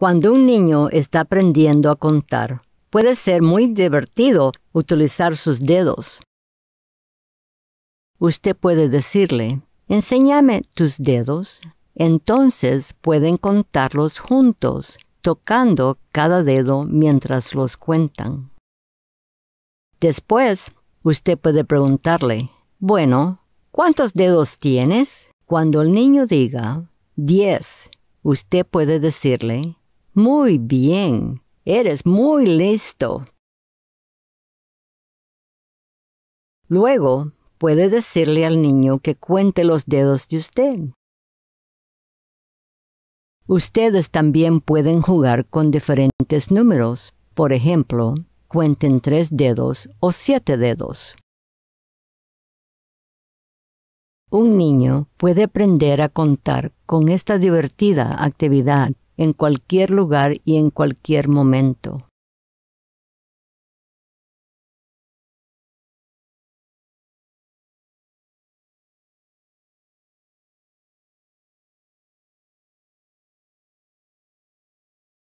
Cuando un niño está aprendiendo a contar, puede ser muy divertido utilizar sus dedos. Usted puede decirle, enséñame tus dedos, entonces pueden contarlos juntos, tocando cada dedo mientras los cuentan. Después, usted puede preguntarle, bueno, ¿cuántos dedos tienes? Cuando el niño diga, diez, usted puede decirle, muy bien. Eres muy listo. Luego, puede decirle al niño que cuente los dedos de usted. Ustedes también pueden jugar con diferentes números. Por ejemplo, cuenten tres dedos o siete dedos. Un niño puede aprender a contar con esta divertida actividad en cualquier lugar y en cualquier momento.